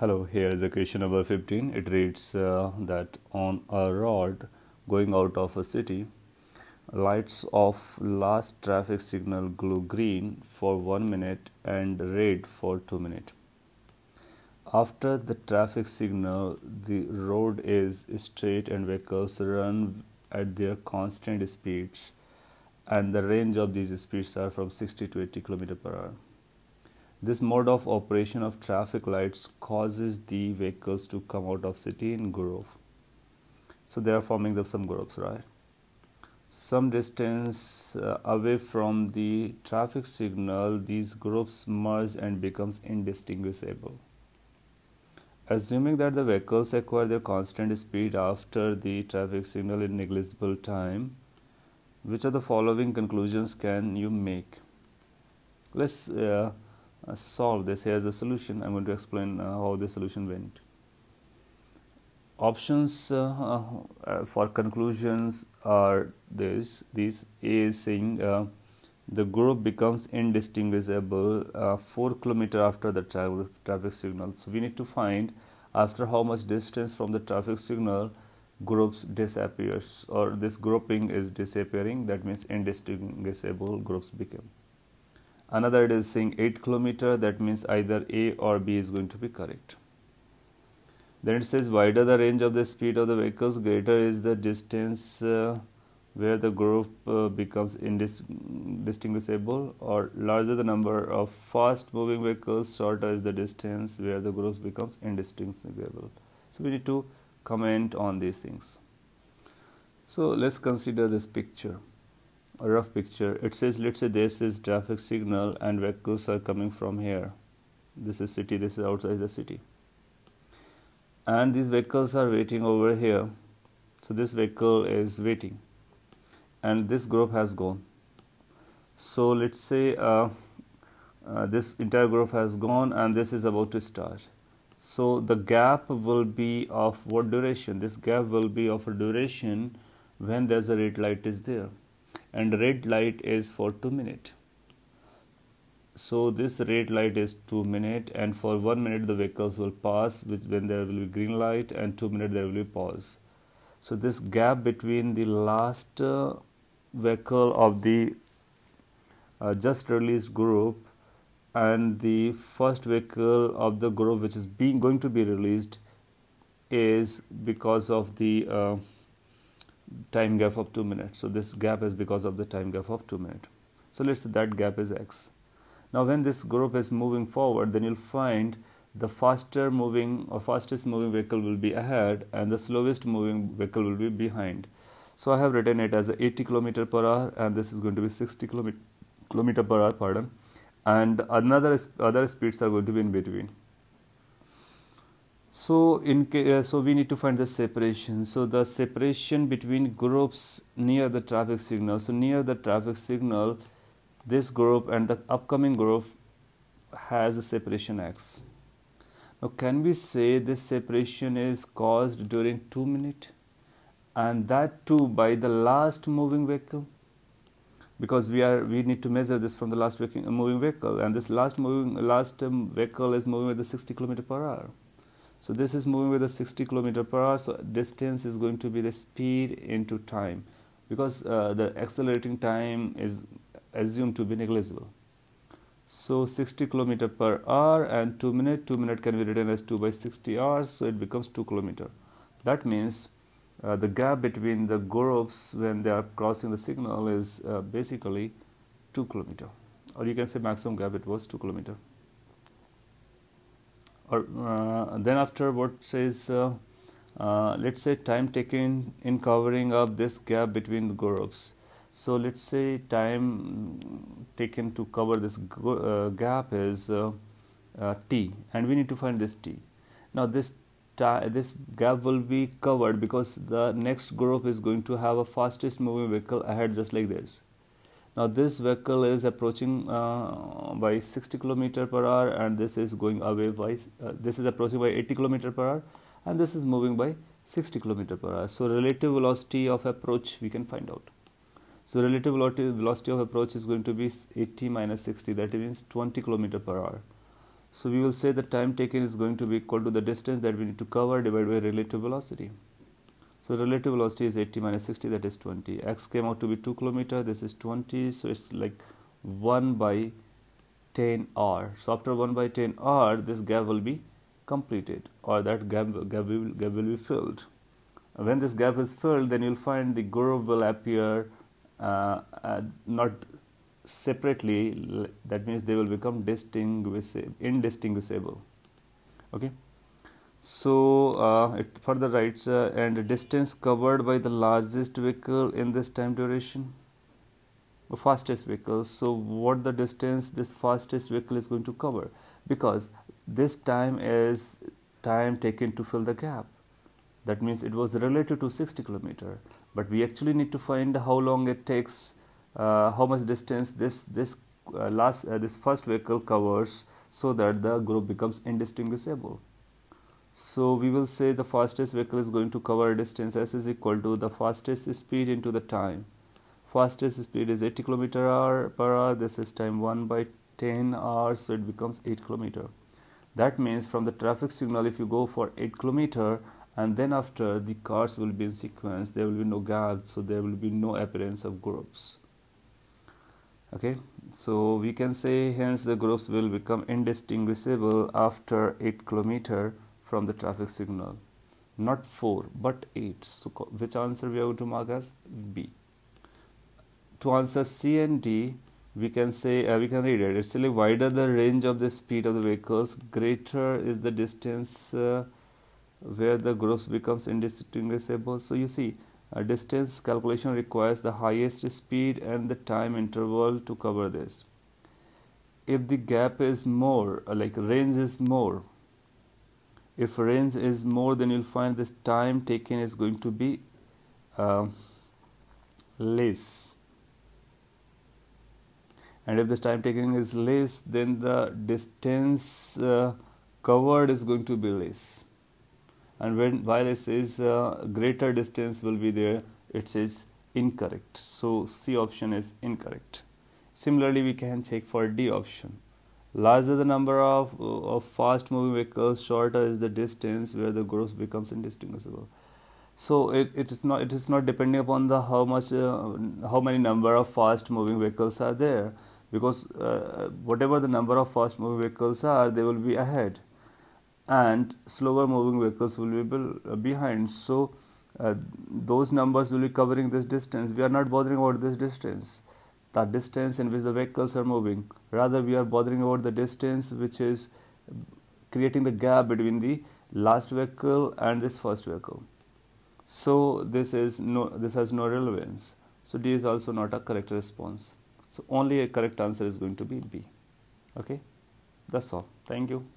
Hello, here is a question number 15. It reads uh, that on a road going out of a city, lights of last traffic signal glow green for 1 minute and red for 2 minutes. After the traffic signal, the road is straight and vehicles run at their constant speeds and the range of these speeds are from 60 to 80 km per hour. This mode of operation of traffic lights causes the vehicles to come out of city in groups, So they are forming the, some groups, right? Some distance uh, away from the traffic signal, these groups merge and becomes indistinguishable. Assuming that the vehicles acquire their constant speed after the traffic signal in negligible time, which of the following conclusions can you make? Let's uh, uh, solve this here's the solution i'm going to explain uh, how the solution went options uh, uh, for conclusions are this this a is saying the group becomes indistinguishable 4 kilometer after the tra traffic signal so we need to find after how much distance from the traffic signal groups disappears or this grouping is disappearing that means indistinguishable groups become another it is saying 8 kilometer that means either A or B is going to be correct. Then it says wider the range of the speed of the vehicles greater is the distance uh, where the group uh, becomes indistinguishable or larger the number of fast moving vehicles shorter is the distance where the group becomes indistinguishable. So we need to comment on these things. So let's consider this picture a rough picture. It says, let's say this is traffic signal and vehicles are coming from here. This is city, this is outside the city. And these vehicles are waiting over here. So this vehicle is waiting. And this group has gone. So let's say uh, uh, this entire group has gone and this is about to start. So the gap will be of what duration? This gap will be of a duration when there's a red light is there and red light is for 2 minute so this red light is 2 minute and for 1 minute the vehicles will pass which when there will be green light and 2 minute there will be pause so this gap between the last uh, vehicle of the uh, just released group and the first vehicle of the group which is being going to be released is because of the uh, time gap of 2 minutes. So this gap is because of the time gap of 2 minutes. So let's say that gap is x. Now when this group is moving forward, then you'll find the faster moving or fastest moving vehicle will be ahead and the slowest moving vehicle will be behind. So I have written it as 80 km per hour and this is going to be 60 km, km per hour, pardon. And another other speeds are going to be in between so in uh, so we need to find the separation so the separation between groups near the traffic signal so near the traffic signal this group and the upcoming group has a separation x now can we say this separation is caused during 2 minute and that too by the last moving vehicle because we are we need to measure this from the last uh, moving vehicle and this last moving last um, vehicle is moving at the 60 kilometer per hour so this is moving with a 60 km per hour so distance is going to be the speed into time because uh, the accelerating time is assumed to be negligible so 60 km per hour and 2 minute 2 minute can be written as 2 by 60 hours so it becomes 2 kilometer that means uh, the gap between the groups when they are crossing the signal is uh, basically 2 kilometer or you can say maximum gap it was 2 kilometer or uh, then after what uh, uh, let's say time taken in covering up this gap between the groups so let's say time taken to cover this uh, gap is uh, uh, t and we need to find this t now this this gap will be covered because the next group is going to have a fastest moving vehicle ahead just like this now this vehicle is approaching uh, by 60 kilometer per hour and this is going away by uh, this is approaching by 80 kilometer per hour and this is moving by 60 kilometer per hour so relative velocity of approach we can find out so relative velocity of approach is going to be 80 minus 60 that means 20 kilometer per hour so we will say the time taken is going to be equal to the distance that we need to cover divided by relative velocity so relative velocity is 80 minus 60, that is 20. X came out to be 2 kilometer, this is 20, so it's like 1 by 10 R. So after 1 by 10 R, this gap will be completed or that gap, gap, will, gap will be filled. When this gap is filled, then you'll find the groove will appear uh, uh, not separately, that means they will become distinguishable, indistinguishable. Okay. So uh, it further writes uh, and distance covered by the largest vehicle in this time duration, the fastest vehicle. So what the distance this fastest vehicle is going to cover? Because this time is time taken to fill the gap. That means it was related to 60 kilometer, but we actually need to find how long it takes, uh, how much distance this this uh, last uh, this first vehicle covers, so that the group becomes indistinguishable so we will say the fastest vehicle is going to cover a distance s is equal to the fastest speed into the time. Fastest speed is 80 km hour per hour. This is time 1 by 10 hours, so it becomes 8 km. That means from the traffic signal, if you go for 8 km, and then after the cars will be in sequence, there will be no gaps, so there will be no appearance of groups. Okay, so we can say hence the groups will become indistinguishable after 8 kilometer from the traffic signal not 4 but 8 so which answer we are going to mark as B to answer C and D we can say uh, we can read it it's really wider the range of the speed of the vehicles greater is the distance uh, where the groups becomes indistinguishable so you see a uh, distance calculation requires the highest speed and the time interval to cover this if the gap is more uh, like range is more if range is more then you'll find this time taken is going to be uh, less and if this time taken is less then the distance uh, covered is going to be less and when while it says uh, greater distance will be there it says incorrect so c option is incorrect similarly we can check for d option Larger the number of, of fast moving vehicles, shorter is the distance where the growth becomes indistinguishable. So it, it is not it is not depending upon the how much uh, how many number of fast moving vehicles are there because uh, whatever the number of fast moving vehicles are they will be ahead and slower moving vehicles will be uh, behind. So uh, those numbers will be covering this distance. We are not bothering about this distance the distance in which the vehicles are moving rather we are bothering about the distance which is creating the gap between the last vehicle and this first vehicle so this is no this has no relevance so d is also not a correct response so only a correct answer is going to be b okay that's all thank you